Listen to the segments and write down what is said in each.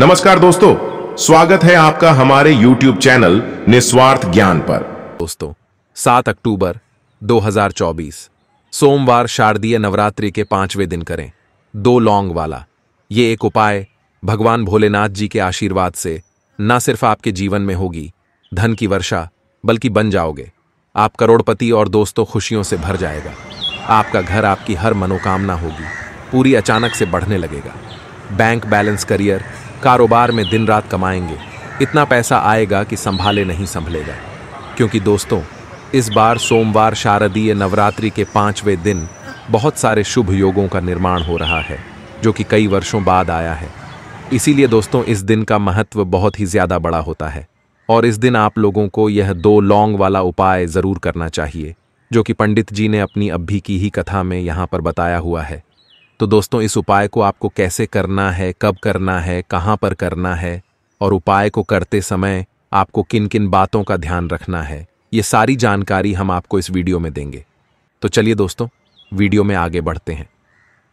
नमस्कार दोस्तों स्वागत है आपका हमारे YouTube चैनल निस्वार्थ ज्ञान पर दोस्तों 7 अक्टूबर 2024 सोमवार शारदीय नवरात्रि के पांचवें दिन करें दो लौंग वाला ये एक उपाय भगवान भोलेनाथ जी के आशीर्वाद से न सिर्फ आपके जीवन में होगी धन की वर्षा बल्कि बन जाओगे आप करोड़पति और दोस्तों खुशियों से भर जाएगा आपका घर आपकी हर मनोकामना होगी पूरी अचानक से बढ़ने लगेगा बैंक बैलेंस करियर कारोबार में दिन रात कमाएंगे इतना पैसा आएगा कि संभाले नहीं संभलेगा क्योंकि दोस्तों इस बार सोमवार शारदीय नवरात्रि के पांचवें दिन बहुत सारे शुभ योगों का निर्माण हो रहा है जो कि कई वर्षों बाद आया है इसीलिए दोस्तों इस दिन का महत्व बहुत ही ज़्यादा बड़ा होता है और इस दिन आप लोगों को यह दो लौंग वाला उपाय ज़रूर करना चाहिए जो कि पंडित जी ने अपनी अभी की ही कथा में यहाँ पर बताया हुआ है तो दोस्तों इस उपाय को आपको कैसे करना है कब करना है कहाँ पर करना है और उपाय को करते समय आपको किन किन बातों का ध्यान रखना है ये सारी जानकारी हम आपको इस वीडियो में देंगे तो चलिए दोस्तों वीडियो में आगे बढ़ते हैं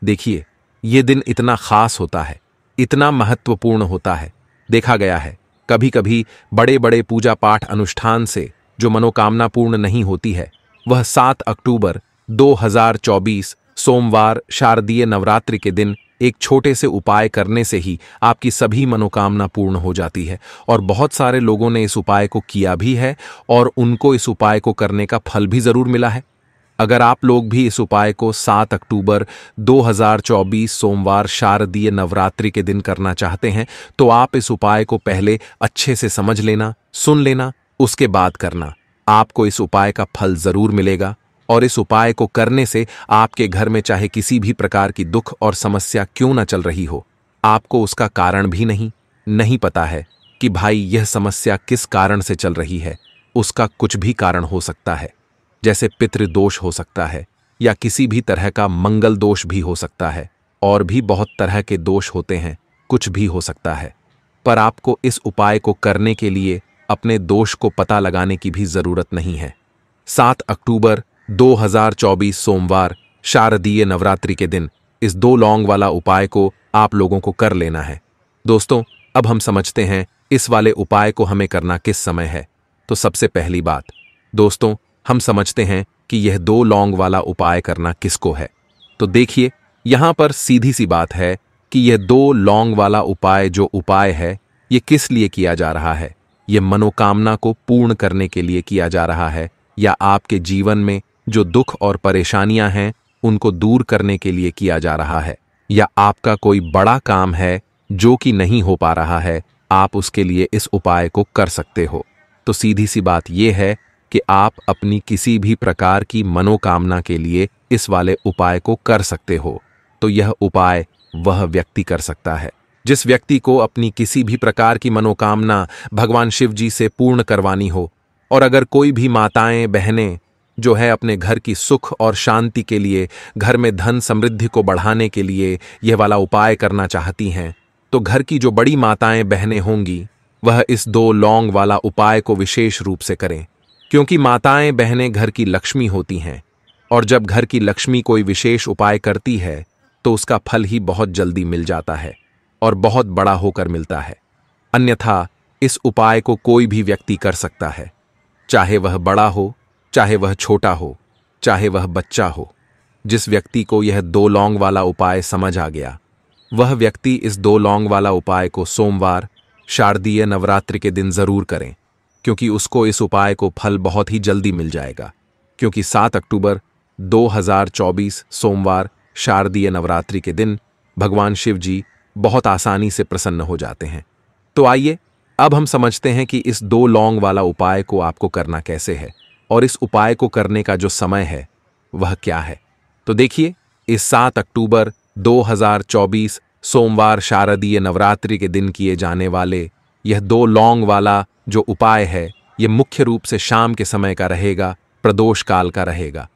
देखिए ये दिन इतना खास होता है इतना महत्वपूर्ण होता है देखा गया है कभी कभी बड़े बड़े पूजा पाठ अनुष्ठान से जो मनोकामना पूर्ण नहीं होती है वह 7 अक्टूबर 2024 सोमवार शारदीय नवरात्रि के दिन एक छोटे से उपाय करने से ही आपकी सभी मनोकामना पूर्ण हो जाती है और बहुत सारे लोगों ने इस उपाय को किया भी है और उनको इस उपाय को करने का फल भी ज़रूर मिला है अगर आप लोग भी इस उपाय को 7 अक्टूबर 2024 सोमवार शारदीय नवरात्रि के दिन करना चाहते हैं तो आप इस उपाय को पहले अच्छे से समझ लेना सुन लेना उसके बाद करना आपको इस उपाय का फल ज़रूर मिलेगा और इस उपाय को करने से आपके घर में चाहे किसी भी प्रकार की दुख और समस्या क्यों ना चल रही हो आपको उसका कारण भी नहीं नहीं पता है कि भाई यह समस्या किस कारण से चल रही है उसका कुछ भी कारण हो सकता है जैसे पितृदोष हो सकता है या किसी भी तरह का मंगल दोष भी हो सकता है और भी बहुत तरह के दोष होते हैं कुछ भी हो सकता है पर आपको इस उपाय को करने के लिए अपने दोष को पता लगाने की भी जरूरत नहीं है सात अक्टूबर 2024 सोमवार शारदीय नवरात्रि के दिन इस दो लौंग वाला उपाय को आप लोगों को कर लेना है दोस्तों अब हम समझते हैं इस वाले उपाय को हमें करना किस समय है तो सबसे पहली बात दोस्तों हम समझते हैं कि यह दो लौंग वाला उपाय करना किसको है तो देखिए यहां पर सीधी सी बात है कि यह दो लौंग वाला उपाय जो उपाय है ये किस लिए किया जा रहा है यह मनोकामना को पूर्ण करने के लिए किया जा रहा है या आपके जीवन में जो दुख और परेशानियां हैं उनको दूर करने के लिए किया जा रहा है या आपका कोई बड़ा काम है जो कि नहीं हो पा रहा है आप उसके लिए इस उपाय को कर सकते हो तो सीधी सी बात यह है कि आप अपनी किसी भी प्रकार की मनोकामना के लिए इस वाले उपाय को कर सकते हो तो यह उपाय वह व्यक्ति कर सकता है जिस व्यक्ति को अपनी किसी भी प्रकार की मनोकामना भगवान शिव जी से पूर्ण करवानी हो और अगर कोई भी माताएं बहनें जो है अपने घर की सुख और शांति के लिए घर में धन समृद्धि को बढ़ाने के लिए यह वाला उपाय करना चाहती हैं तो घर की जो बड़ी माताएं बहनें होंगी वह इस दो लौंग वाला उपाय को विशेष रूप से करें क्योंकि माताएं बहनें घर की लक्ष्मी होती हैं और जब घर की लक्ष्मी कोई विशेष उपाय करती है तो उसका फल ही बहुत जल्दी मिल जाता है और बहुत बड़ा होकर मिलता है अन्यथा इस उपाय को कोई भी व्यक्ति कर सकता है चाहे वह बड़ा हो चाहे वह छोटा हो चाहे वह बच्चा हो जिस व्यक्ति को यह दो लौंग वाला उपाय समझ आ गया वह व्यक्ति इस दो लौंग वाला उपाय को सोमवार शारदीय नवरात्रि के दिन जरूर करें क्योंकि उसको इस उपाय को फल बहुत ही जल्दी मिल जाएगा क्योंकि 7 अक्टूबर 2024 सोमवार शारदीय नवरात्रि के दिन भगवान शिव जी बहुत आसानी से प्रसन्न हो जाते हैं तो आइए अब हम समझते हैं कि इस दो लौंग वाला उपाय को आपको करना कैसे है और इस उपाय को करने का जो समय है वह क्या है तो देखिए इस सात अक्टूबर 2024 सोमवार शारदीय नवरात्रि के दिन किए जाने वाले यह दो लौंग वाला जो उपाय है यह मुख्य रूप से शाम के समय का रहेगा प्रदोष काल का रहेगा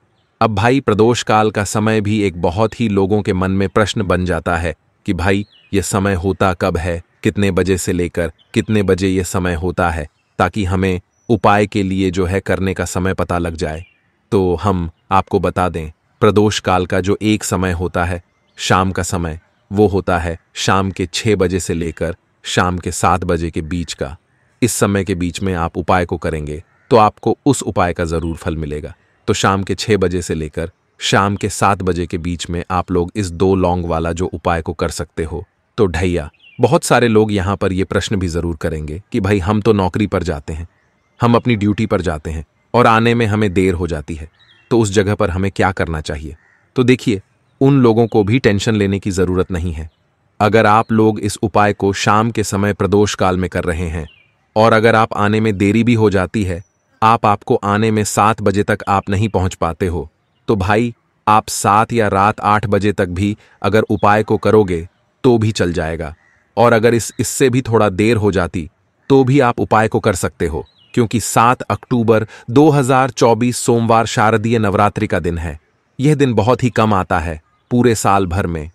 अब भाई प्रदोष काल का समय भी एक बहुत ही लोगों के मन में प्रश्न बन जाता है कि भाई यह समय होता कब है कितने बजे से लेकर कितने बजे यह समय होता है ताकि हमें उपाय के लिए जो है करने का समय पता लग जाए तो हम आपको बता दें प्रदोष काल का जो एक समय होता है शाम का समय वो होता है शाम के छः बजे से लेकर शाम के सात बजे के बीच का इस समय के बीच में आप उपाय को करेंगे तो आपको उस उपाय का ज़रूर फल मिलेगा तो शाम के छः बजे से लेकर शाम के सात बजे के बीच में आप लोग इस दो लौंग वाला जो उपाय को कर सकते हो तो ढैया बहुत सारे लोग यहाँ पर ये प्रश्न भी ज़रूर करेंगे कि भाई हम तो नौकरी पर जाते हैं हम अपनी ड्यूटी पर जाते हैं और आने में हमें देर हो जाती है तो उस जगह पर हमें क्या करना चाहिए तो देखिए उन लोगों को भी टेंशन लेने की ज़रूरत नहीं है अगर आप लोग इस उपाय को शाम के समय प्रदोष काल में कर रहे हैं और अगर आप आने में देरी भी हो जाती है आप आपको आने में सात बजे तक आप नहीं पहुंच पाते हो तो भाई आप सात या रात आठ बजे तक भी अगर उपाय को करोगे तो भी चल जाएगा और अगर इस इससे भी थोड़ा देर हो जाती तो भी आप उपाय को कर सकते हो क्योंकि 7 अक्टूबर 2024 सोमवार शारदीय नवरात्रि का दिन है यह दिन बहुत ही कम आता है पूरे साल भर में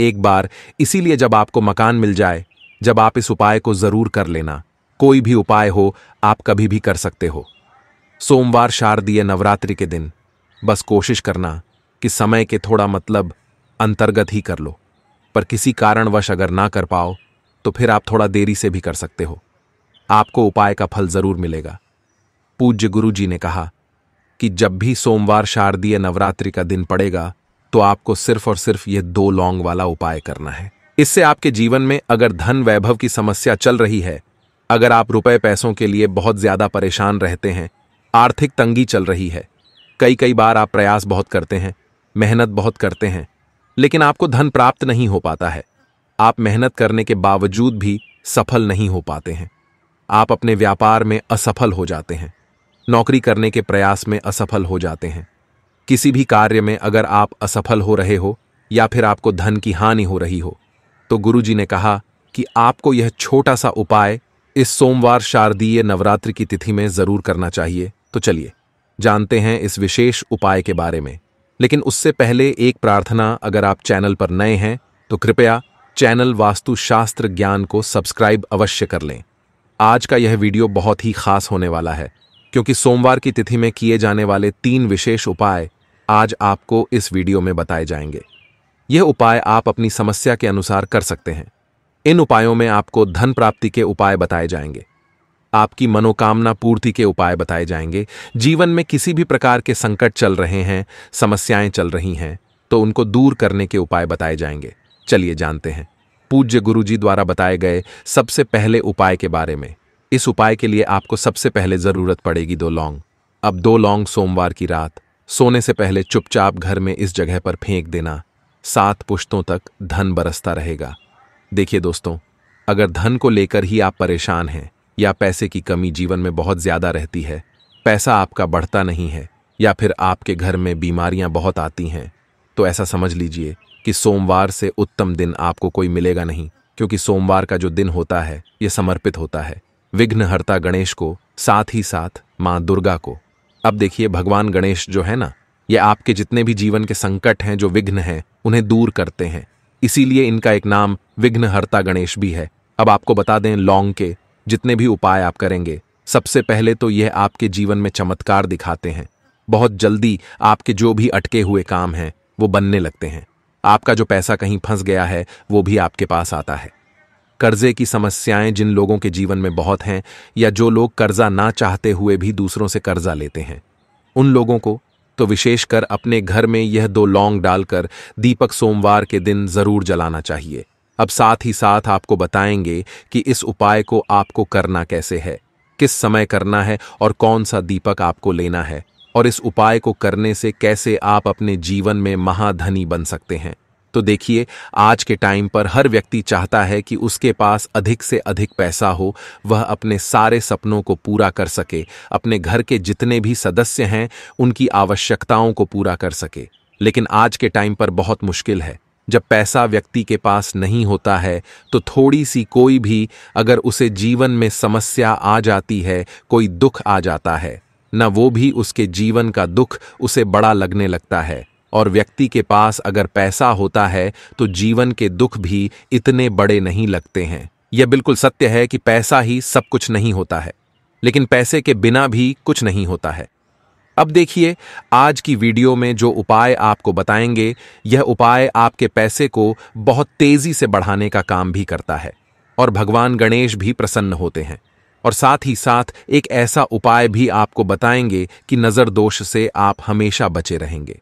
एक बार इसीलिए जब आपको मकान मिल जाए जब आप इस उपाय को जरूर कर लेना कोई भी उपाय हो आप कभी भी कर सकते हो सोमवार शारदीय नवरात्रि के दिन बस कोशिश करना कि समय के थोड़ा मतलब अंतर्गत ही कर लो पर किसी कारणवश अगर ना कर पाओ तो फिर आप थोड़ा देरी से भी कर सकते हो आपको उपाय का फल जरूर मिलेगा पूज्य गुरु जी ने कहा कि जब भी सोमवार शारदीय नवरात्रि का दिन पड़ेगा तो आपको सिर्फ और सिर्फ यह दो लौंग वाला उपाय करना है इससे आपके जीवन में अगर धन वैभव की समस्या चल रही है अगर आप रुपए पैसों के लिए बहुत ज्यादा परेशान रहते हैं आर्थिक तंगी चल रही है कई कई बार आप प्रयास बहुत करते हैं मेहनत बहुत करते हैं लेकिन आपको धन प्राप्त नहीं हो पाता है आप मेहनत करने के बावजूद भी सफल नहीं हो पाते हैं आप अपने व्यापार में असफल हो जाते हैं नौकरी करने के प्रयास में असफल हो जाते हैं किसी भी कार्य में अगर आप असफल हो रहे हो या फिर आपको धन की हानि हो रही हो तो गुरुजी ने कहा कि आपको यह छोटा सा उपाय इस सोमवार शारदीय नवरात्रि की तिथि में जरूर करना चाहिए तो चलिए जानते हैं इस विशेष उपाय के बारे में लेकिन उससे पहले एक प्रार्थना अगर आप चैनल पर नए हैं तो कृपया चैनल वास्तुशास्त्र ज्ञान को सब्सक्राइब अवश्य कर लें आज का यह वीडियो बहुत ही खास होने वाला है क्योंकि सोमवार की तिथि में किए जाने वाले तीन विशेष उपाय आज आपको इस वीडियो में बताए जाएंगे यह उपाय आप अपनी समस्या के अनुसार कर सकते हैं इन उपायों में आपको धन प्राप्ति के उपाय बताए जाएंगे आपकी मनोकामना पूर्ति के उपाय बताए जाएंगे जीवन में किसी भी प्रकार के संकट चल रहे हैं समस्याएं चल रही हैं तो उनको दूर करने के उपाय बताए जाएंगे चलिए जानते हैं पूज्य गुरुजी द्वारा बताए गए सबसे पहले उपाय के बारे में इस उपाय के लिए आपको सबसे पहले ज़रूरत पड़ेगी दो लौंग अब दो लौंग सोमवार की रात सोने से पहले चुपचाप घर में इस जगह पर फेंक देना सात पुश्तों तक धन बरसता रहेगा देखिए दोस्तों अगर धन को लेकर ही आप परेशान हैं या पैसे की कमी जीवन में बहुत ज़्यादा रहती है पैसा आपका बढ़ता नहीं है या फिर आपके घर में बीमारियां बहुत आती हैं तो ऐसा समझ लीजिए कि सोमवार से उत्तम दिन आपको कोई मिलेगा नहीं क्योंकि सोमवार का जो दिन होता है यह समर्पित होता है विघ्नहर्ता गणेश को साथ ही साथ माँ दुर्गा को अब देखिए भगवान गणेश जो है ना ये आपके जितने भी जीवन के संकट हैं जो विघ्न हैं उन्हें दूर करते हैं इसीलिए इनका एक नाम विघ्नहर्ता गणेश भी है अब आपको बता दें लौंग के जितने भी उपाय आप करेंगे सबसे पहले तो यह आपके जीवन में चमत्कार दिखाते हैं बहुत जल्दी आपके जो भी अटके हुए काम हैं वो बनने लगते हैं आपका जो पैसा कहीं फंस गया है वो भी आपके पास आता है कर्जे की समस्याएं जिन लोगों के जीवन में बहुत हैं या जो लोग कर्जा ना चाहते हुए भी दूसरों से कर्जा लेते हैं उन लोगों को तो विशेषकर अपने घर में यह दो लौंग डालकर दीपक सोमवार के दिन जरूर जलाना चाहिए अब साथ ही साथ आपको बताएंगे कि इस उपाय को आपको करना कैसे है किस समय करना है और कौन सा दीपक आपको लेना है और इस उपाय को करने से कैसे आप अपने जीवन में महाधनी बन सकते हैं तो देखिए आज के टाइम पर हर व्यक्ति चाहता है कि उसके पास अधिक से अधिक पैसा हो वह अपने सारे सपनों को पूरा कर सके अपने घर के जितने भी सदस्य हैं उनकी आवश्यकताओं को पूरा कर सके लेकिन आज के टाइम पर बहुत मुश्किल है जब पैसा व्यक्ति के पास नहीं होता है तो थोड़ी सी कोई भी अगर उसे जीवन में समस्या आ जाती है कोई दुख आ जाता है न वो भी उसके जीवन का दुख उसे बड़ा लगने लगता है और व्यक्ति के पास अगर पैसा होता है तो जीवन के दुख भी इतने बड़े नहीं लगते हैं यह बिल्कुल सत्य है कि पैसा ही सब कुछ नहीं होता है लेकिन पैसे के बिना भी कुछ नहीं होता है अब देखिए आज की वीडियो में जो उपाय आपको बताएंगे यह उपाय आपके पैसे को बहुत तेजी से बढ़ाने का काम भी करता है और भगवान गणेश भी प्रसन्न होते हैं और साथ ही साथ एक ऐसा उपाय भी आपको बताएंगे कि नज़र दोष से आप हमेशा बचे रहेंगे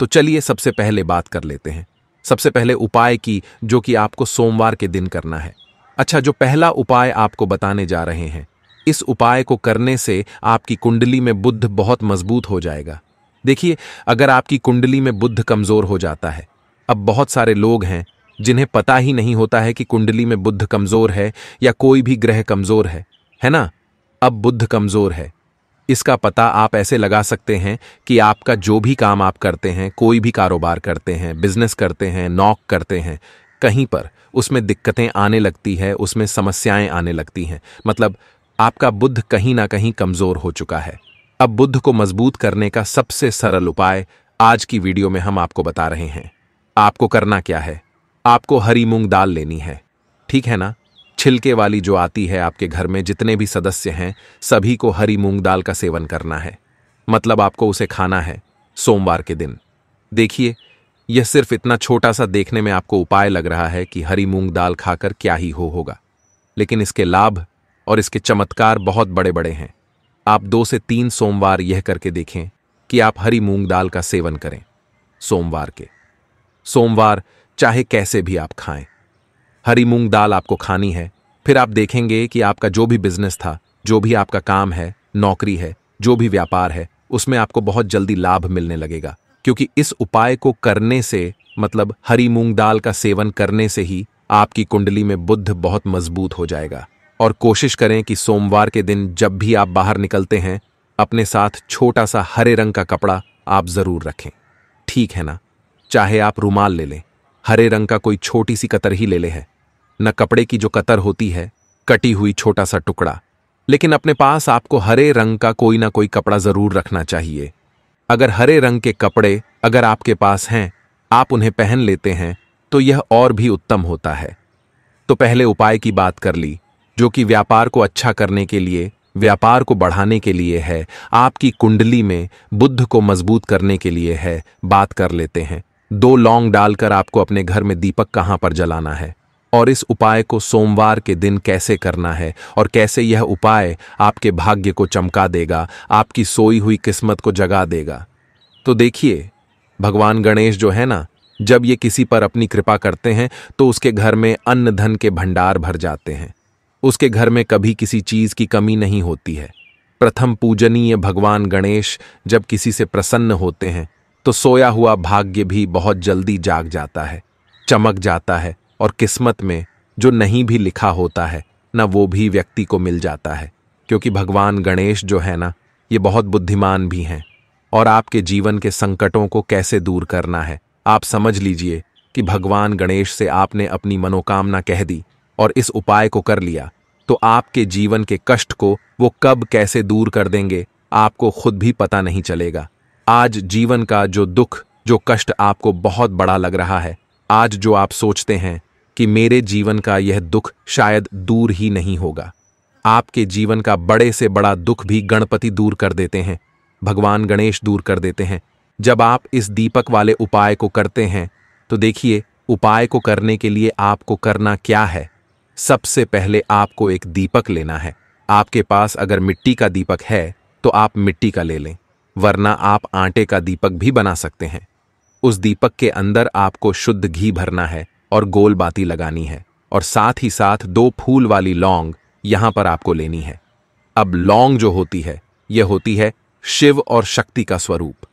तो चलिए सबसे पहले बात कर लेते हैं सबसे पहले उपाय की जो कि आपको सोमवार के दिन करना है अच्छा जो पहला उपाय आपको बताने जा रहे हैं इस उपाय को करने से आपकी कुंडली में बुद्ध बहुत मजबूत हो जाएगा देखिए अगर आपकी कुंडली में बुद्ध कमज़ोर हो जाता है अब बहुत सारे लोग हैं जिन्हें पता ही नहीं होता है कि कुंडली में बुद्ध कमज़ोर है या कोई भी ग्रह कमज़ोर है है ना अब बुद्ध कमजोर है इसका पता आप ऐसे लगा सकते हैं कि आपका जो भी काम आप करते हैं कोई भी कारोबार करते हैं बिजनेस करते हैं नौक करते हैं कहीं पर उसमें दिक्कतें आने लगती है उसमें समस्याएं आने लगती हैं मतलब आपका बुद्ध कहीं ना कहीं कमज़ोर हो चुका है अब बुद्ध को मजबूत करने का सबसे सरल उपाय आज की वीडियो में हम आपको बता रहे हैं आपको करना क्या है आपको हरी मूंग दाल लेनी है ठीक है ना छिलके वाली जो आती है आपके घर में जितने भी सदस्य हैं सभी को हरी मूंग दाल का सेवन करना है मतलब आपको उसे खाना है सोमवार के दिन देखिए यह सिर्फ इतना छोटा सा देखने में आपको उपाय लग रहा है कि हरी मूंग दाल खाकर क्या ही हो होगा लेकिन इसके लाभ और इसके चमत्कार बहुत बड़े बड़े हैं आप दो से तीन सोमवार यह करके देखें कि आप हरी मूंग दाल का सेवन करें सोमवार के सोमवार चाहे कैसे भी आप खाएं हरी मूंग दाल आपको खानी है फिर आप देखेंगे कि आपका जो भी बिजनेस था जो भी आपका काम है नौकरी है जो भी व्यापार है उसमें आपको बहुत जल्दी लाभ मिलने लगेगा क्योंकि इस उपाय को करने से मतलब हरी मूंग दाल का सेवन करने से ही आपकी कुंडली में बुद्ध बहुत मजबूत हो जाएगा और कोशिश करें कि सोमवार के दिन जब भी आप बाहर निकलते हैं अपने साथ छोटा सा हरे रंग का कपड़ा आप जरूर रखें ठीक है ना चाहे आप रुमाल ले लें हरे रंग का कोई छोटी सी कतर ही ले ले है न कपड़े की जो कतर होती है कटी हुई छोटा सा टुकड़ा लेकिन अपने पास आपको हरे रंग का कोई ना कोई कपड़ा जरूर रखना चाहिए अगर हरे रंग के कपड़े अगर आपके पास हैं आप उन्हें पहन लेते हैं तो यह और भी उत्तम होता है तो पहले उपाय की बात कर ली जो कि व्यापार को अच्छा करने के लिए व्यापार को बढ़ाने के लिए है आपकी कुंडली में बुद्ध को मजबूत करने के लिए है बात कर लेते हैं दो लौंग डालकर आपको अपने घर में दीपक कहाँ पर जलाना है और इस उपाय को सोमवार के दिन कैसे करना है और कैसे यह उपाय आपके भाग्य को चमका देगा आपकी सोई हुई किस्मत को जगा देगा तो देखिए भगवान गणेश जो है ना जब ये किसी पर अपनी कृपा करते हैं तो उसके घर में अन्न धन के भंडार भर जाते हैं उसके घर में कभी किसी चीज की कमी नहीं होती है प्रथम पूजनीय भगवान गणेश जब किसी से प्रसन्न होते हैं तो सोया हुआ भाग्य भी बहुत जल्दी जाग जाता है चमक जाता है और किस्मत में जो नहीं भी लिखा होता है ना वो भी व्यक्ति को मिल जाता है क्योंकि भगवान गणेश जो है ना ये बहुत बुद्धिमान भी हैं और आपके जीवन के संकटों को कैसे दूर करना है आप समझ लीजिए कि भगवान गणेश से आपने अपनी मनोकामना कह दी और इस उपाय को कर लिया तो आपके जीवन के कष्ट को वो कब कैसे दूर कर देंगे आपको खुद भी पता नहीं चलेगा आज जीवन का जो दुख जो कष्ट आपको बहुत बड़ा लग रहा है आज जो आप सोचते हैं कि मेरे जीवन का यह दुख शायद दूर ही नहीं होगा आपके जीवन का बड़े से बड़ा दुख भी गणपति दूर कर देते हैं भगवान गणेश दूर कर देते हैं जब आप इस दीपक वाले उपाय को करते हैं तो देखिए उपाय को करने के लिए आपको करना क्या है सबसे पहले आपको एक दीपक लेना है आपके पास अगर मिट्टी का दीपक है तो आप मिट्टी का ले लें वरना आप आटे का दीपक भी बना सकते हैं उस दीपक के अंदर आपको शुद्ध घी भरना है और गोल बाती लगानी है और साथ ही साथ दो फूल वाली लौंग यहां पर आपको लेनी है अब लौंग जो होती है यह होती है शिव और शक्ति का स्वरूप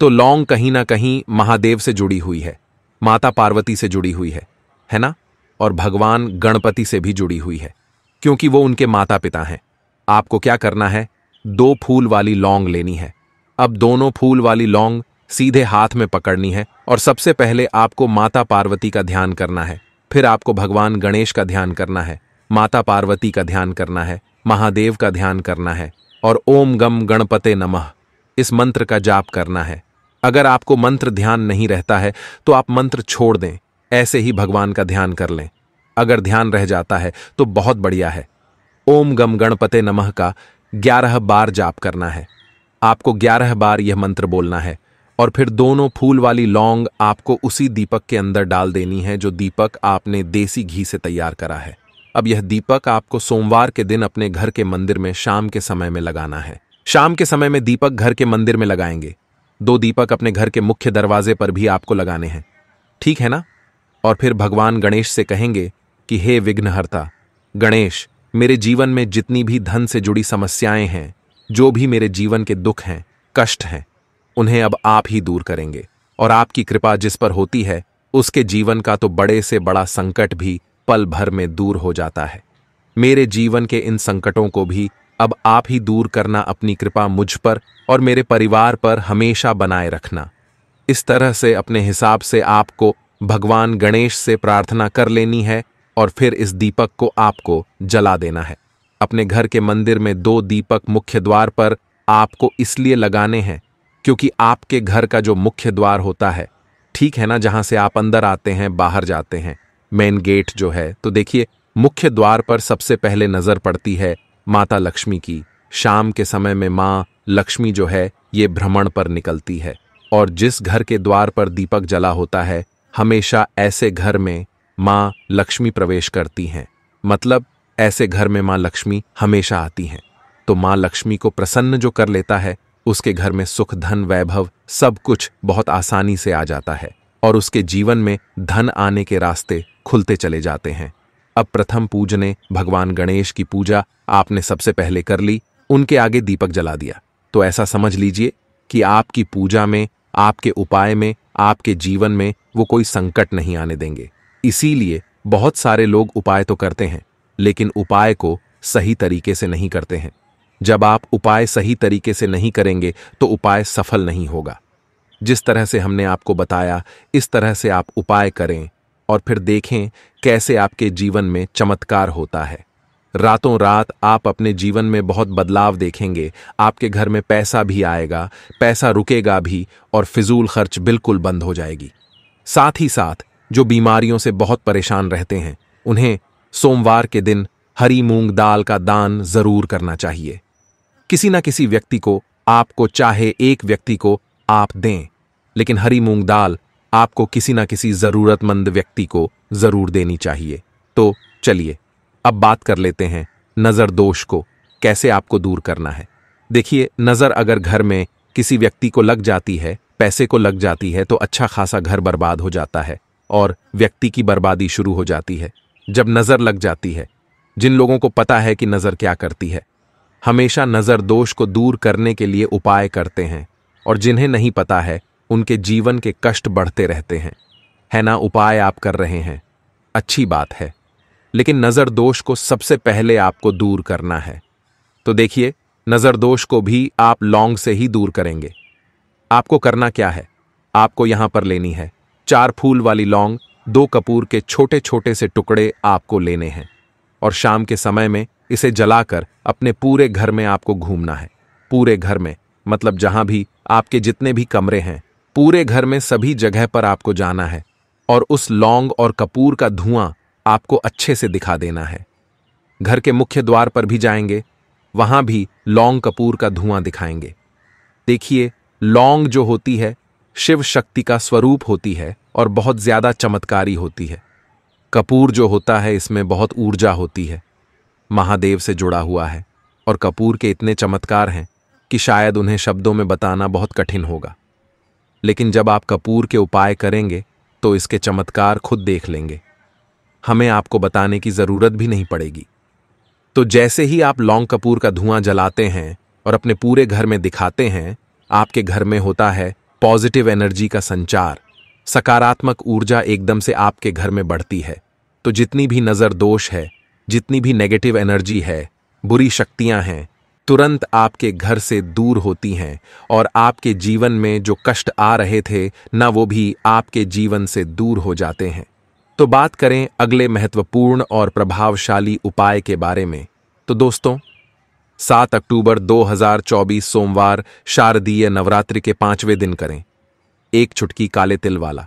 तो लौंग कहीं ना कहीं महादेव से जुड़ी हुई है माता पार्वती से जुड़ी हुई है है ना और भगवान गणपति से भी जुड़ी हुई है क्योंकि वो उनके माता पिता हैं आपको क्या करना है दो फूल वाली लौंग लेनी है अब दोनों फूल वाली लौंग सीधे हाथ में पकड़नी है और सबसे पहले आपको माता पार्वती का ध्यान करना है फिर आपको भगवान गणेश का ध्यान करना है माता पार्वती का ध्यान करना है महादेव का ध्यान करना है और ओम गम गणपते नमः इस मंत्र का जाप करना है अगर आपको मंत्र ध्यान नहीं रहता है तो आप मंत्र छोड़ दें ऐसे ही भगवान का ध्यान कर लें अगर ध्यान रह जाता है तो बहुत बढ़िया है ओम गम गणपते नमः का ग्यारह बार जाप करना है आपको ग्यारह बार यह मंत्र बोलना है और फिर दोनों फूल वाली लौंग आपको उसी दीपक के अंदर डाल देनी है जो दीपक आपने देसी घी से तैयार करा है अब यह दीपक आपको सोमवार के दिन अपने घर के मंदिर में शाम के समय में लगाना है शाम के समय में दीपक घर के मंदिर में लगाएंगे दो दीपक अपने घर के मुख्य दरवाजे पर भी आपको लगाने हैं ठीक है ना और फिर भगवान गणेश से कहेंगे कि हे विघ्नहर्ता गणेश मेरे जीवन में जितनी भी धन से जुड़ी समस्याएं हैं जो भी मेरे जीवन के दुख हैं कष्ट हैं उन्हें अब आप ही दूर करेंगे और आपकी कृपा जिस पर होती है उसके जीवन का तो बड़े से बड़ा संकट भी पल भर में दूर हो जाता है मेरे जीवन के इन संकटों को भी अब आप ही दूर करना अपनी कृपा मुझ पर और मेरे परिवार पर हमेशा बनाए रखना इस तरह से अपने हिसाब से आपको भगवान गणेश से प्रार्थना कर लेनी है और फिर इस दीपक को आपको जला देना है अपने घर के मंदिर में दो दीपक मुख्य द्वार पर आपको इसलिए लगाने हैं क्योंकि आपके घर का जो मुख्य द्वार होता है ठीक है ना जहां से आप अंदर आते हैं बाहर जाते हैं मेन गेट जो है तो देखिए मुख्य द्वार पर सबसे पहले नजर पड़ती है माता लक्ष्मी की शाम के समय में माँ लक्ष्मी जो है ये भ्रमण पर निकलती है और जिस घर के द्वार पर दीपक जला होता है हमेशा ऐसे घर में माँ लक्ष्मी प्रवेश करती हैं मतलब ऐसे घर में माँ लक्ष्मी हमेशा आती हैं तो माँ लक्ष्मी को प्रसन्न जो कर लेता है उसके घर में सुख धन वैभव सब कुछ बहुत आसानी से आ जाता है और उसके जीवन में धन आने के रास्ते खुलते चले जाते हैं अब प्रथम पूजने भगवान गणेश की पूजा आपने सबसे पहले कर ली उनके आगे दीपक जला दिया तो ऐसा समझ लीजिए कि आपकी पूजा में आपके उपाय में आपके जीवन में वो कोई संकट नहीं आने देंगे इसीलिए बहुत सारे लोग उपाय तो करते हैं लेकिन उपाय को सही तरीके से नहीं करते हैं जब आप उपाय सही तरीके से नहीं करेंगे तो उपाय सफल नहीं होगा जिस तरह से हमने आपको बताया इस तरह से आप उपाय करें और फिर देखें कैसे आपके जीवन में चमत्कार होता है रातों रात आप अपने जीवन में बहुत बदलाव देखेंगे आपके घर में पैसा भी आएगा पैसा रुकेगा भी और फिजूल खर्च बिल्कुल बंद हो जाएगी साथ ही साथ जो बीमारियों से बहुत परेशान रहते हैं उन्हें सोमवार के दिन हरी मूंग दाल का दान जरूर करना चाहिए किसी ना किसी व्यक्ति को आपको चाहे एक व्यक्ति को आप दें लेकिन हरी मूंग दाल आपको किसी ना किसी जरूरतमंद व्यक्ति को जरूर देनी चाहिए तो चलिए अब बात कर लेते हैं नज़र दोष को कैसे आपको दूर करना है देखिए नज़र अगर घर में किसी व्यक्ति को लग जाती है पैसे को लग जाती है तो अच्छा खासा घर बर्बाद हो जाता है और व्यक्ति की बर्बादी शुरू हो जाती है जब नज़र लग जाती है जिन लोगों को पता है कि नज़र क्या करती है हमेशा नज़र दोष को दूर करने के लिए उपाय करते हैं और जिन्हें नहीं पता है उनके जीवन के कष्ट बढ़ते रहते हैं है ना उपाय आप कर रहे हैं अच्छी बात है लेकिन नज़र दोष को सबसे पहले आपको दूर करना है तो देखिए नज़र दोष को भी आप लॉन्ग से ही दूर करेंगे आपको करना क्या है आपको यहां पर लेनी है चार फूल वाली लौंग दो कपूर के छोटे छोटे से टुकड़े आपको लेने हैं और शाम के समय में इसे जलाकर अपने पूरे घर में आपको घूमना है पूरे घर में मतलब जहां भी आपके जितने भी कमरे हैं पूरे घर में सभी जगह पर आपको जाना है और उस लौंग और कपूर का धुआं आपको अच्छे से दिखा देना है घर के मुख्य द्वार पर भी जाएंगे वहां भी लौंग कपूर का धुआं दिखाएंगे देखिए लौंग जो होती है शिव शक्ति का स्वरूप होती है और बहुत ज़्यादा चमत्कारी होती है कपूर जो होता है इसमें बहुत ऊर्जा होती है महादेव से जुड़ा हुआ है और कपूर के इतने चमत्कार हैं कि शायद उन्हें शब्दों में बताना बहुत कठिन होगा लेकिन जब आप कपूर के उपाय करेंगे तो इसके चमत्कार खुद देख लेंगे हमें आपको बताने की ज़रूरत भी नहीं पड़ेगी तो जैसे ही आप लौंग कपूर का धुआं जलाते हैं और अपने पूरे घर में दिखाते हैं आपके घर में होता है पॉजिटिव एनर्जी का संचार सकारात्मक ऊर्जा एकदम से आपके घर में बढ़ती है तो जितनी भी नज़र दोष है जितनी भी नेगेटिव एनर्जी है बुरी शक्तियां हैं तुरंत आपके घर से दूर होती हैं और आपके जीवन में जो कष्ट आ रहे थे ना वो भी आपके जीवन से दूर हो जाते हैं तो बात करें अगले महत्वपूर्ण और प्रभावशाली उपाय के बारे में तो दोस्तों 7 अक्टूबर 2024 सोमवार शारदीय नवरात्रि के पांचवें दिन करें एक चुटकी काले तिल वाला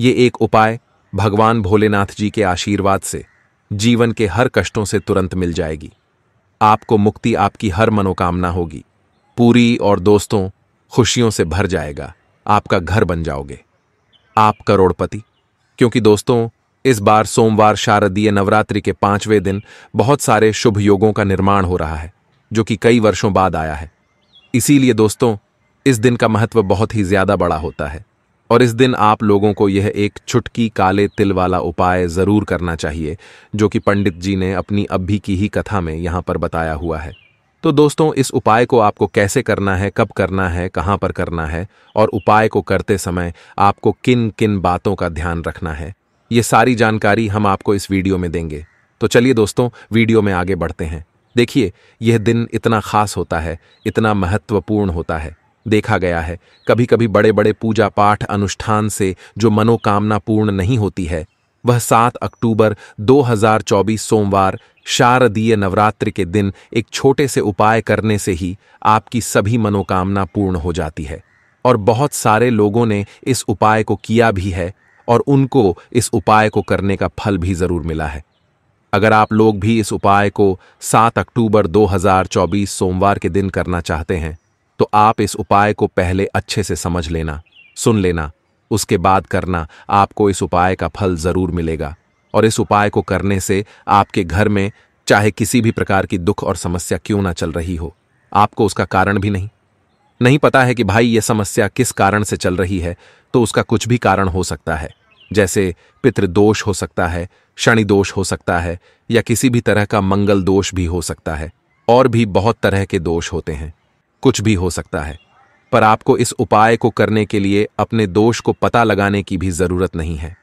ये एक उपाय भगवान भोलेनाथ जी के आशीर्वाद से जीवन के हर कष्टों से तुरंत मिल जाएगी आपको मुक्ति आपकी हर मनोकामना होगी पूरी और दोस्तों खुशियों से भर जाएगा आपका घर बन जाओगे आप करोड़पति क्योंकि दोस्तों इस बार सोमवार शारदीय नवरात्रि के पांचवें दिन बहुत सारे शुभ योगों का निर्माण हो रहा है जो कि कई वर्षों बाद आया है इसीलिए दोस्तों इस दिन का महत्व बहुत ही ज्यादा बड़ा होता है और इस दिन आप लोगों को यह एक छुटकी काले तिल वाला उपाय ज़रूर करना चाहिए जो कि पंडित जी ने अपनी अभी की ही कथा में यहाँ पर बताया हुआ है तो दोस्तों इस उपाय को आपको कैसे करना है कब करना है कहाँ पर करना है और उपाय को करते समय आपको किन किन बातों का ध्यान रखना है ये सारी जानकारी हम आपको इस वीडियो में देंगे तो चलिए दोस्तों वीडियो में आगे बढ़ते हैं देखिए यह दिन इतना खास होता है इतना महत्वपूर्ण होता है देखा गया है कभी कभी बड़े बड़े पूजा पाठ अनुष्ठान से जो मनोकामना पूर्ण नहीं होती है वह 7 अक्टूबर 2024 सोमवार शारदीय नवरात्र के दिन एक छोटे से उपाय करने से ही आपकी सभी मनोकामना पूर्ण हो जाती है और बहुत सारे लोगों ने इस उपाय को किया भी है और उनको इस उपाय को करने का फल भी ज़रूर मिला है अगर आप लोग भी इस उपाय को 7 अक्टूबर 2024 सोमवार के दिन करना चाहते हैं तो आप इस उपाय को पहले अच्छे से समझ लेना सुन लेना उसके बाद करना आपको इस उपाय का फल जरूर मिलेगा और इस उपाय को करने से आपके घर में चाहे किसी भी प्रकार की दुख और समस्या क्यों ना चल रही हो आपको उसका कारण भी नहीं नहीं पता है कि भाई यह समस्या किस कारण से चल रही है तो उसका कुछ भी कारण हो सकता है जैसे पितृदोष हो सकता है शनि दोष हो सकता है या किसी भी तरह का मंगल दोष भी हो सकता है और भी बहुत तरह के दोष होते हैं कुछ भी हो सकता है पर आपको इस उपाय को करने के लिए अपने दोष को पता लगाने की भी जरूरत नहीं है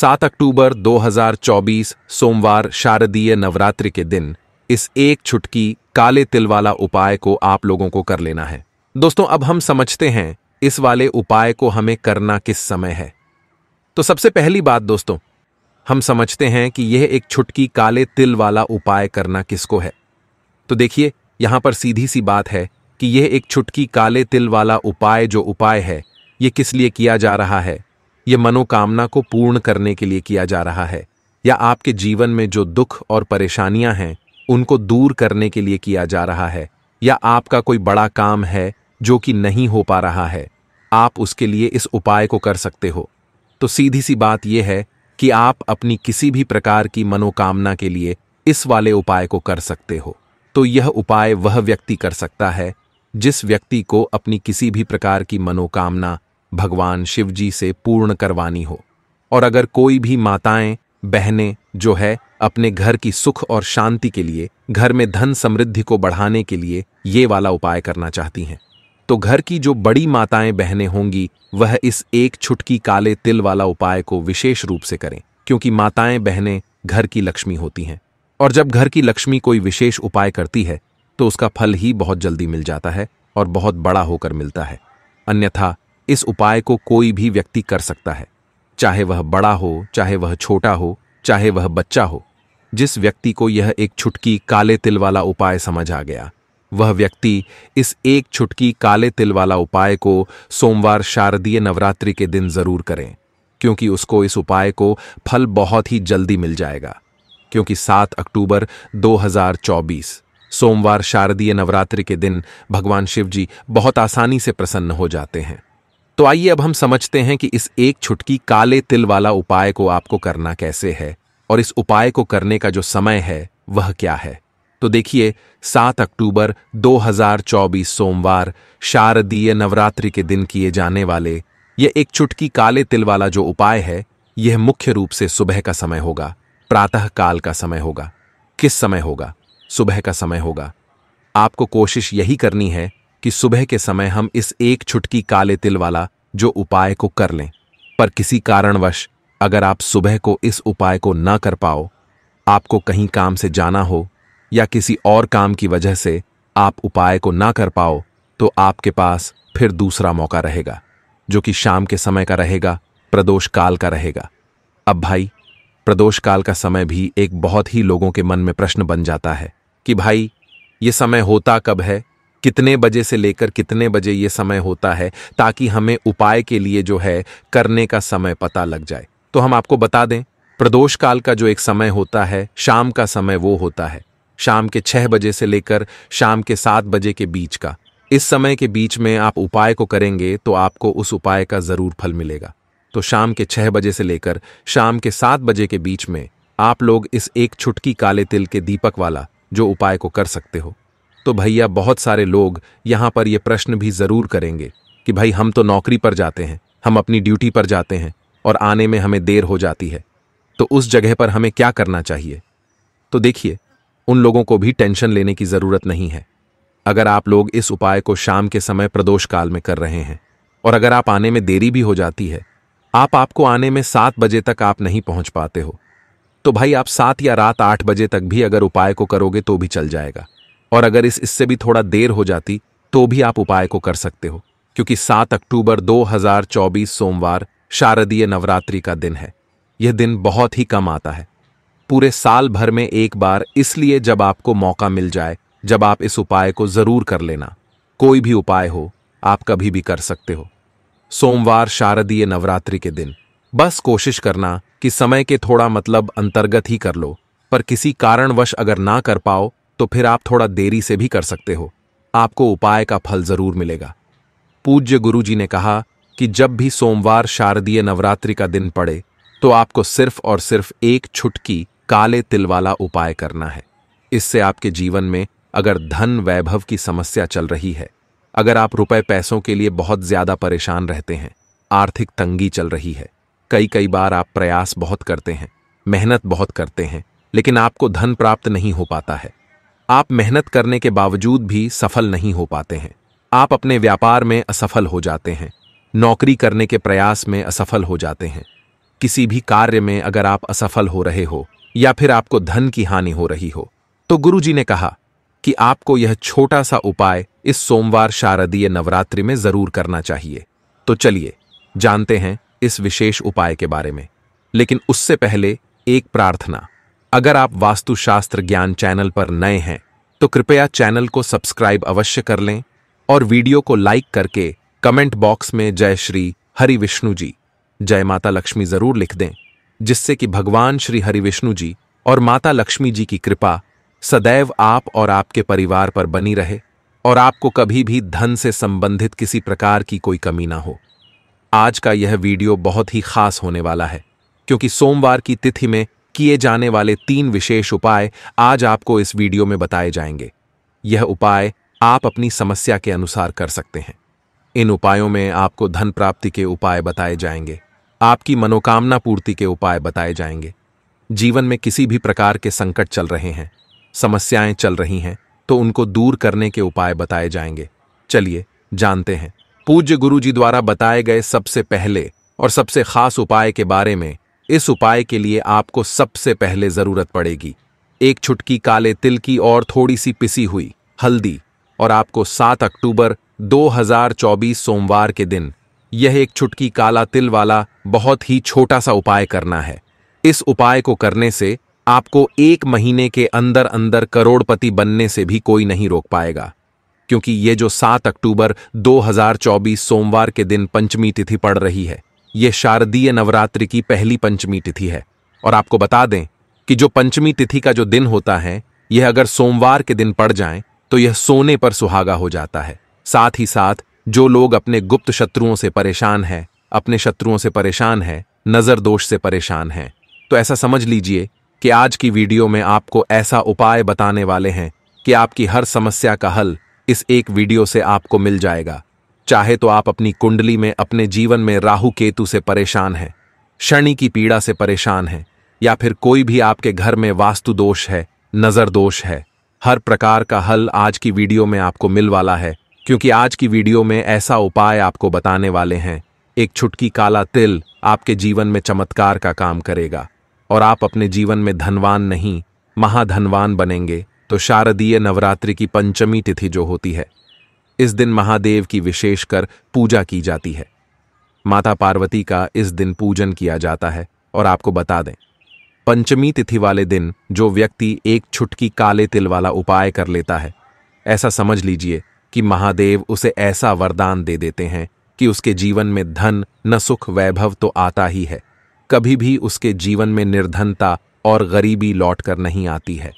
सात अक्टूबर 2024 सोमवार शारदीय नवरात्रि के दिन इस एक छुटकी काले तिल वाला उपाय को आप लोगों को कर लेना है दोस्तों अब हम समझते हैं इस वाले उपाय को हमें करना किस समय है तो सबसे पहली बात दोस्तों हम समझते हैं कि यह एक छुटकी काले तिल वाला उपाय करना किसको है तो देखिए यहां पर सीधी सी बात है कि यह एक छुटकी काले तिल वाला उपाय जो उपाय है ये किस लिए किया जा रहा है ये मनोकामना को पूर्ण करने के लिए किया जा रहा है या आपके जीवन में जो दुख और परेशानियां हैं उनको दूर करने के लिए किया जा रहा है या आपका कोई बड़ा काम है जो कि नहीं हो पा रहा है आप उसके लिए इस उपाय को कर सकते हो तो सीधी सी बात यह है कि आप अपनी किसी भी प्रकार की मनोकामना के लिए इस वाले उपाय को कर सकते हो तो यह उपाय वह व्यक्ति कर सकता है जिस व्यक्ति को अपनी किसी भी प्रकार की मनोकामना भगवान शिवजी से पूर्ण करवानी हो और अगर कोई भी माताएं बहनें जो है अपने घर की सुख और शांति के लिए घर में धन समृद्धि को बढ़ाने के लिए ये वाला उपाय करना चाहती हैं तो घर की जो बड़ी माताएं बहनें होंगी वह इस एक छुटकी काले तिल वाला उपाय को विशेष रूप से करें क्योंकि माताएं बहनें घर की लक्ष्मी होती हैं और जब घर की लक्ष्मी कोई विशेष उपाय करती है तो उसका फल ही बहुत जल्दी मिल जाता है और बहुत बड़ा होकर मिलता है अन्यथा इस उपाय को कोई भी व्यक्ति कर सकता है चाहे वह बड़ा हो चाहे वह छोटा हो चाहे वह बच्चा हो जिस व्यक्ति को यह एक छुटकी काले तिल वाला उपाय समझ आ गया वह व्यक्ति इस एक छुटकी काले तिल वाला उपाय को सोमवार शारदीय नवरात्रि के दिन जरूर करें क्योंकि उसको इस उपाय को फल बहुत ही जल्दी मिल जाएगा क्योंकि 7 अक्टूबर 2024 सोमवार शारदीय नवरात्रि के दिन भगवान शिव जी बहुत आसानी से प्रसन्न हो जाते हैं तो आइए अब हम समझते हैं कि इस एक छुटकी काले तिल वाला उपाय को आपको करना कैसे है और इस उपाय को करने का जो समय है वह क्या है तो देखिए 7 अक्टूबर 2024 सोमवार शारदीय नवरात्रि के दिन किए जाने वाले यह एक चुटकी काले तिल वाला जो उपाय है यह मुख्य रूप से सुबह का समय होगा प्रातः काल का समय होगा किस समय होगा सुबह का समय होगा आपको कोशिश यही करनी है कि सुबह के समय हम इस एक छुटकी काले तिल वाला जो उपाय को कर लें पर किसी कारणवश अगर आप सुबह को इस उपाय को ना कर पाओ आपको कहीं काम से जाना हो या किसी और काम की वजह से आप उपाय को ना कर पाओ तो आपके पास फिर दूसरा मौका रहेगा जो कि शाम के समय का रहेगा प्रदोष काल का रहेगा अब भाई प्रदोष काल का समय भी एक बहुत ही लोगों के मन में प्रश्न बन जाता है कि भाई ये समय होता कब है कितने बजे से लेकर कितने बजे ये समय होता है ताकि हमें उपाय के लिए जो है करने का समय पता लग जाए तो हम आपको बता दें प्रदोष काल का जो एक समय होता है शाम का समय वो होता है शाम के छह बजे से लेकर शाम के सात बजे के बीच का इस समय के बीच में आप उपाय को करेंगे तो आपको उस उपाय का ज़रूर फल मिलेगा तो शाम के छह बजे से लेकर शाम के सात बजे के बीच में आप लोग इस एक छुटकी काले तिल के दीपक वाला जो उपाय को कर सकते हो तो भैया बहुत सारे लोग यहाँ पर ये प्रश्न भी ज़रूर करेंगे कि भाई हम तो नौकरी पर जाते हैं हम अपनी ड्यूटी पर जाते हैं और आने में हमें देर हो जाती है तो उस जगह पर हमें क्या करना चाहिए तो देखिए उन लोगों को भी टेंशन लेने की ज़रूरत नहीं है अगर आप लोग इस उपाय को शाम के समय प्रदोष काल में कर रहे हैं और अगर आप आने में देरी भी हो जाती है आप आपको आने में सात बजे तक आप नहीं पहुंच पाते हो तो भाई आप सात या रात आठ बजे तक भी अगर उपाय को करोगे तो भी चल जाएगा और अगर इस इससे भी थोड़ा देर हो जाती तो भी आप उपाय को कर सकते हो क्योंकि सात अक्टूबर 2024 सोमवार शारदीय नवरात्रि का दिन है यह दिन बहुत ही कम आता है पूरे साल भर में एक बार इसलिए जब आपको मौका मिल जाए जब आप इस उपाय को जरूर कर लेना कोई भी उपाय हो आप कभी भी कर सकते हो सोमवार शारदीय नवरात्रि के दिन बस कोशिश करना कि समय के थोड़ा मतलब अंतर्गत ही कर लो पर किसी कारणवश अगर ना कर पाओ तो फिर आप थोड़ा देरी से भी कर सकते हो आपको उपाय का फल जरूर मिलेगा पूज्य गुरुजी ने कहा कि जब भी सोमवार शारदीय नवरात्रि का दिन पड़े तो आपको सिर्फ और सिर्फ एक छुटकी काले तिल वाला उपाय करना है इससे आपके जीवन में अगर धन वैभव की समस्या चल रही है अगर आप रुपए पैसों के लिए बहुत ज्यादा परेशान रहते हैं आर्थिक तंगी चल रही है कई कई बार आप प्रयास बहुत करते हैं मेहनत बहुत करते हैं लेकिन आपको धन प्राप्त नहीं हो पाता है आप मेहनत करने के बावजूद भी सफल नहीं हो पाते हैं आप अपने व्यापार में असफल हो जाते हैं नौकरी करने के प्रयास में असफल हो जाते हैं किसी भी कार्य में अगर आप असफल हो रहे हो या फिर आपको धन की हानि हो रही हो तो जी ने कहा कि आपको यह छोटा सा उपाय इस सोमवार शारदीय नवरात्रि में जरूर करना चाहिए तो चलिए जानते हैं इस विशेष उपाय के बारे में लेकिन उससे पहले एक प्रार्थना अगर आप वास्तुशास्त्र ज्ञान चैनल पर नए हैं तो कृपया चैनल को सब्सक्राइब अवश्य कर लें और वीडियो को लाइक करके कमेंट बॉक्स में जय श्री हरि विष्णु जी जय माता लक्ष्मी जरूर लिख दें जिससे कि भगवान श्री हरि विष्णु जी और माता लक्ष्मी जी की कृपा सदैव आप और आपके परिवार पर बनी रहे और आपको कभी भी धन से संबंधित किसी प्रकार की कोई कमी ना हो आज का यह वीडियो बहुत ही खास होने वाला है क्योंकि सोमवार की तिथि में किए जाने वाले तीन विशेष उपाय आज आपको इस वीडियो में बताए जाएंगे यह उपाय आप अपनी समस्या के अनुसार कर सकते हैं इन उपायों में आपको धन प्राप्ति के उपाय बताए जाएंगे आपकी मनोकामना पूर्ति के उपाय बताए जाएंगे जीवन में किसी भी प्रकार के संकट चल रहे हैं समस्याएं चल रही हैं तो उनको दूर करने के उपाय बताए जाएंगे चलिए जानते हैं पूज्य गुरुजी द्वारा बताए गए सबसे पहले और सबसे खास उपाय के बारे में इस उपाय के लिए आपको सबसे पहले ज़रूरत पड़ेगी एक छुटकी काले तिल की और थोड़ी सी पिसी हुई हल्दी और आपको 7 अक्टूबर 2024 सोमवार के दिन यह एक छुटकी काला तिल वाला बहुत ही छोटा सा उपाय करना है इस उपाय को करने से आपको एक महीने के अंदर अंदर करोड़पति बनने से भी कोई नहीं रोक पाएगा क्योंकि ये जो 7 अक्टूबर 2024 सोमवार के दिन पंचमी तिथि पड़ रही है ये शारदीय नवरात्रि की पहली पंचमी तिथि है और आपको बता दें कि जो पंचमी तिथि का जो दिन होता है यह अगर सोमवार के दिन पड़ जाए तो यह सोने पर सुहागा हो जाता है साथ ही साथ जो लोग अपने गुप्त शत्रुओं से परेशान हैं अपने शत्रुओं से परेशान हैं नज़र दोष से परेशान हैं तो ऐसा समझ लीजिए कि आज की वीडियो में आपको ऐसा उपाय बताने वाले हैं कि आपकी हर समस्या का हल इस एक वीडियो से आपको मिल जाएगा चाहे तो आप अपनी कुंडली में अपने जीवन में राहु केतु से परेशान हैं शनि की पीड़ा से परेशान हैं या फिर कोई भी आपके घर में वास्तु दोष है नज़र दोष है हर प्रकार का हल आज की वीडियो में आपको मिल वाला है क्योंकि आज की वीडियो में ऐसा उपाय आपको बताने वाले हैं एक छुटकी काला तिल आपके जीवन में चमत्कार का काम करेगा और आप अपने जीवन में धनवान नहीं महाधनवान बनेंगे तो शारदीय नवरात्रि की पंचमी तिथि जो होती है इस दिन महादेव की विशेषकर पूजा की जाती है माता पार्वती का इस दिन पूजन किया जाता है और आपको बता दें पंचमी तिथि वाले दिन जो व्यक्ति एक छुटकी काले तिल वाला उपाय कर लेता है ऐसा समझ लीजिए कि महादेव उसे ऐसा वरदान दे देते हैं कि उसके जीवन में धन न सुख वैभव तो आता ही है कभी भी उसके जीवन में निर्धनता और गरीबी लौट कर नहीं आती है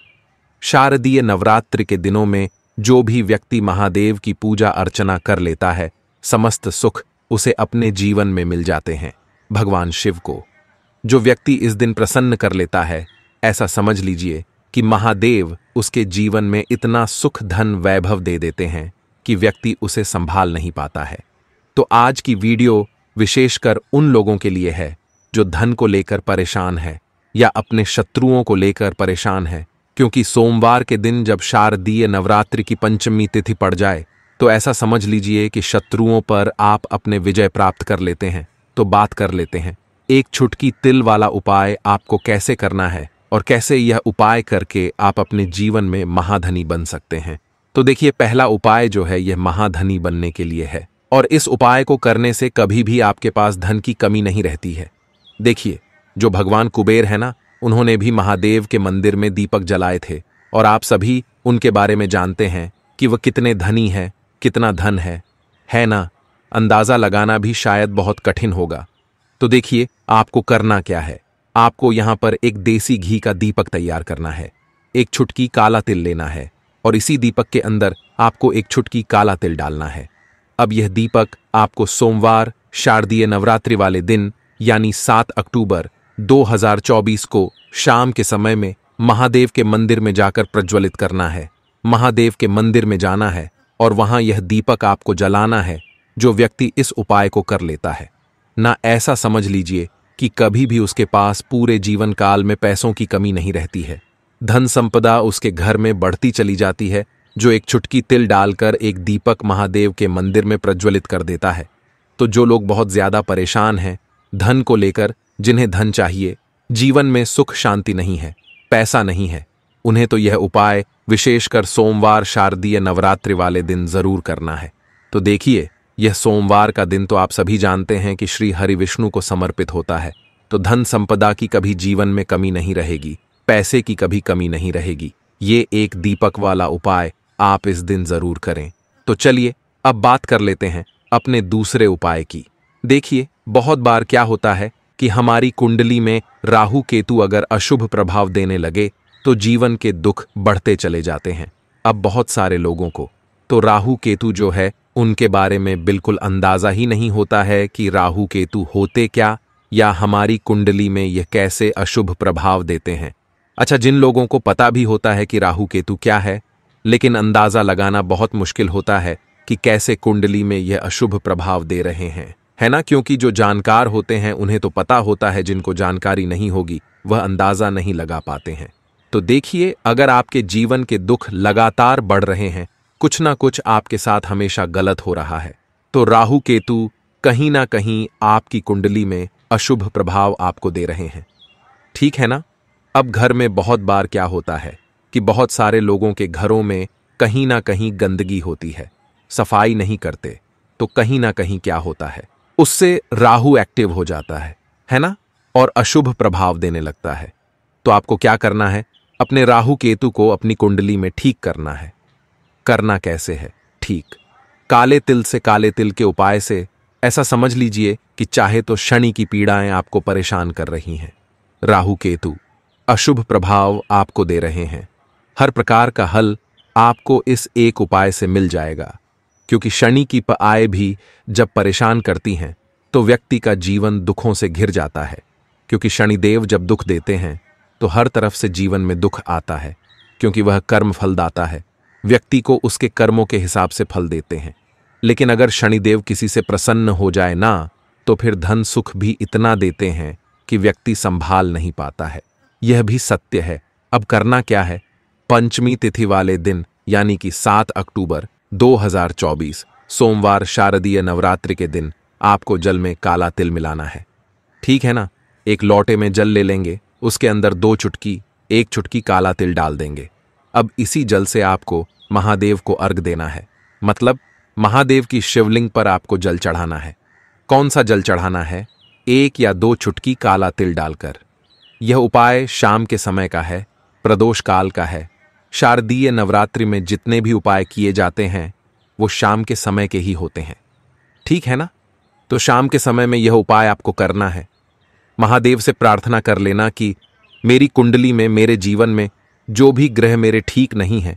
शारदीय नवरात्र के दिनों में जो भी व्यक्ति महादेव की पूजा अर्चना कर लेता है समस्त सुख उसे अपने जीवन में मिल जाते हैं भगवान शिव को जो व्यक्ति इस दिन प्रसन्न कर लेता है ऐसा समझ लीजिए कि महादेव उसके जीवन में इतना सुख धन वैभव दे देते हैं कि व्यक्ति उसे संभाल नहीं पाता है तो आज की वीडियो विशेषकर उन लोगों के लिए है जो धन को लेकर परेशान है या अपने शत्रुओं को लेकर परेशान है क्योंकि सोमवार के दिन जब शारदीय नवरात्रि की पंचमी तिथि पड़ जाए तो ऐसा समझ लीजिए कि शत्रुओं पर आप अपने विजय प्राप्त कर लेते हैं तो बात कर लेते हैं एक छुटकी तिल वाला उपाय आपको कैसे करना है और कैसे यह उपाय करके आप अपने जीवन में महाधनी बन सकते हैं तो देखिए पहला उपाय जो है यह महाधनी बनने के लिए है और इस उपाय को करने से कभी भी आपके पास धन की कमी नहीं रहती है देखिए जो भगवान कुबेर है ना उन्होंने भी महादेव के मंदिर में दीपक जलाए थे और आप सभी उनके बारे में जानते हैं कि वह कितने धनी हैं कितना धन है है ना अंदाज़ा लगाना भी शायद बहुत कठिन होगा तो देखिए आपको करना क्या है आपको यहाँ पर एक देसी घी का दीपक तैयार करना है एक छुटकी काला तिल लेना है और इसी दीपक के अंदर आपको एक छुटकी काला तिल डालना है अब यह दीपक आपको सोमवार शारदीय नवरात्रि वाले दिन यानी सात अक्टूबर 2024 को शाम के समय में महादेव के मंदिर में जाकर प्रज्वलित करना है महादेव के मंदिर में जाना है और वहां यह दीपक आपको जलाना है जो व्यक्ति इस उपाय को कर लेता है ना ऐसा समझ लीजिए कि कभी भी उसके पास पूरे जीवन काल में पैसों की कमी नहीं रहती है धन संपदा उसके घर में बढ़ती चली जाती है जो एक छुटकी तिल डालकर एक दीपक महादेव के मंदिर में प्रज्वलित कर देता है तो जो लोग बहुत ज्यादा परेशान हैं धन को लेकर जिन्हें धन चाहिए जीवन में सुख शांति नहीं है पैसा नहीं है उन्हें तो यह उपाय विशेषकर सोमवार शारदीय नवरात्रि वाले दिन जरूर करना है तो देखिए यह सोमवार का दिन तो आप सभी जानते हैं कि श्री हरि विष्णु को समर्पित होता है तो धन संपदा की कभी जीवन में कमी नहीं रहेगी पैसे की कभी कमी नहीं रहेगी ये एक दीपक वाला उपाय आप इस दिन जरूर करें तो चलिए अब बात कर लेते हैं अपने दूसरे उपाय की देखिए बहुत बार क्या होता है कि हमारी कुंडली में राहु केतु अगर अशुभ प्रभाव देने लगे तो जीवन के दुख बढ़ते चले जाते हैं अब बहुत सारे लोगों को तो राहु केतु जो है उनके बारे में बिल्कुल अंदाजा ही नहीं होता है कि राहु केतु होते क्या या हमारी कुंडली में यह कैसे अशुभ प्रभाव देते हैं अच्छा जिन लोगों को पता भी होता है कि राहु केतु क्या है लेकिन अंदाजा लगाना बहुत मुश्किल होता है कि कैसे कुंडली में यह अशुभ प्रभाव दे रहे हैं है ना क्योंकि जो जानकार होते हैं उन्हें तो पता होता है जिनको जानकारी नहीं होगी वह अंदाज़ा नहीं लगा पाते हैं तो देखिए अगर आपके जीवन के दुख लगातार बढ़ रहे हैं कुछ ना कुछ आपके साथ हमेशा गलत हो रहा है तो राहु केतु कहीं ना कहीं आपकी कुंडली में अशुभ प्रभाव आपको दे रहे हैं ठीक है ना अब घर में बहुत बार क्या होता है कि बहुत सारे लोगों के घरों में कहीं ना कहीं गंदगी होती है सफाई नहीं करते तो कहीं ना कहीं क्या होता है उससे राहु एक्टिव हो जाता है है ना और अशुभ प्रभाव देने लगता है तो आपको क्या करना है अपने राहु केतु को अपनी कुंडली में ठीक करना है करना कैसे है ठीक काले तिल से काले तिल के उपाय से ऐसा समझ लीजिए कि चाहे तो शनि की पीड़ाएं आपको परेशान कर रही हैं राहु केतु अशुभ प्रभाव आपको दे रहे हैं हर प्रकार का हल आपको इस एक उपाय से मिल जाएगा क्योंकि शनि की आय भी जब परेशान करती हैं तो व्यक्ति का जीवन दुखों से घिर जाता है क्योंकि शनिदेव जब दुख देते हैं तो हर तरफ से जीवन में दुख आता है क्योंकि वह कर्म फलदाता है व्यक्ति को उसके कर्मों के हिसाब से फल देते हैं लेकिन अगर शनिदेव किसी से प्रसन्न हो जाए ना तो फिर धन सुख भी इतना देते हैं कि व्यक्ति संभाल नहीं पाता है यह भी सत्य है अब करना क्या है पंचमी तिथि वाले दिन यानी कि सात अक्टूबर 2024 सोमवार शारदीय नवरात्रि के दिन आपको जल में काला तिल मिलाना है ठीक है ना एक लोटे में जल ले लेंगे उसके अंदर दो चुटकी एक चुटकी काला तिल डाल देंगे अब इसी जल से आपको महादेव को अर्घ देना है मतलब महादेव की शिवलिंग पर आपको जल चढ़ाना है कौन सा जल चढ़ाना है एक या दो चुटकी काला तिल डालकर यह उपाय शाम के समय का है प्रदोष काल का है शारदीय नवरात्रि में जितने भी उपाय किए जाते हैं वो शाम के समय के ही होते हैं ठीक है ना तो शाम के समय में यह उपाय आपको करना है महादेव से प्रार्थना कर लेना कि मेरी कुंडली में मेरे जीवन में जो भी ग्रह मेरे ठीक नहीं हैं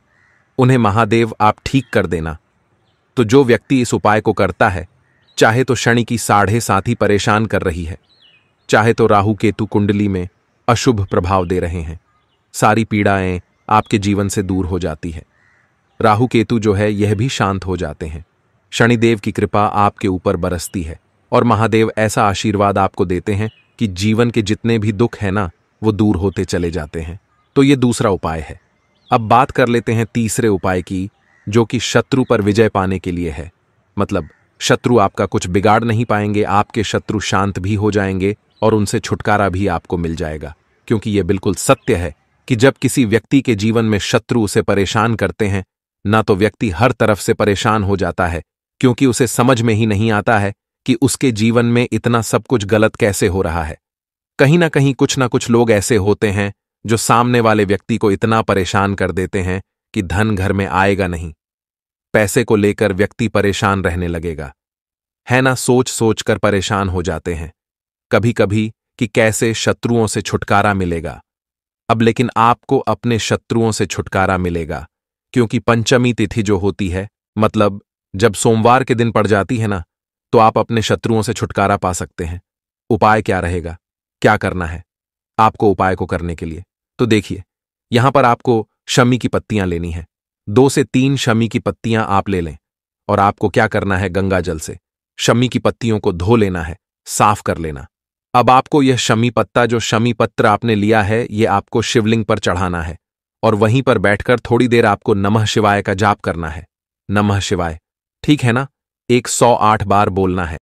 उन्हें महादेव आप ठीक कर देना तो जो व्यक्ति इस उपाय को करता है चाहे तो शनि की साढ़े साथी ही परेशान कर रही है चाहे तो राहु केतु कुंडली में अशुभ प्रभाव दे रहे हैं सारी पीड़ाएं आपके जीवन से दूर हो जाती है राहु केतु जो है यह भी शांत हो जाते हैं शनिदेव की कृपा आपके ऊपर बरसती है और महादेव ऐसा आशीर्वाद आपको देते हैं कि जीवन के जितने भी दुख हैं ना वो दूर होते चले जाते हैं तो ये दूसरा उपाय है अब बात कर लेते हैं तीसरे उपाय की जो कि शत्रु पर विजय पाने के लिए है मतलब शत्रु आपका कुछ बिगाड़ नहीं पाएंगे आपके शत्रु शांत भी हो जाएंगे और उनसे छुटकारा भी आपको मिल जाएगा क्योंकि ये बिल्कुल सत्य है कि जब किसी व्यक्ति के जीवन में शत्रु उसे परेशान करते हैं ना तो व्यक्ति हर तरफ से परेशान हो जाता है क्योंकि उसे समझ में ही नहीं आता है कि उसके जीवन में इतना सब कुछ गलत कैसे हो रहा है कहीं ना कहीं कुछ ना कुछ लोग ऐसे होते हैं जो सामने वाले व्यक्ति को इतना परेशान कर देते हैं कि धन घर में आएगा नहीं पैसे को लेकर व्यक्ति परेशान रहने लगेगा है ना सोच सोच कर परेशान हो जाते हैं कभी कभी कि कैसे शत्रुओं से छुटकारा मिलेगा अब लेकिन आपको अपने शत्रुओं से छुटकारा मिलेगा क्योंकि पंचमी तिथि जो होती है मतलब जब सोमवार के दिन पड़ जाती है ना तो आप अपने शत्रुओं से छुटकारा पा सकते हैं उपाय क्या रहेगा क्या करना है आपको उपाय को करने के लिए तो देखिए यहां पर आपको शमी की पत्तियां लेनी है दो से तीन शमी की पत्तियां आप ले लें और आपको क्या करना है गंगा जल से शमी की पत्तियों को धो लेना है साफ कर लेना अब आपको यह शमी पत्ता जो शमी पत्र आपने लिया है ये आपको शिवलिंग पर चढ़ाना है और वहीं पर बैठकर थोड़ी देर आपको नमः शिवाय का जाप करना है नमः शिवाय ठीक है ना 108 बार बोलना है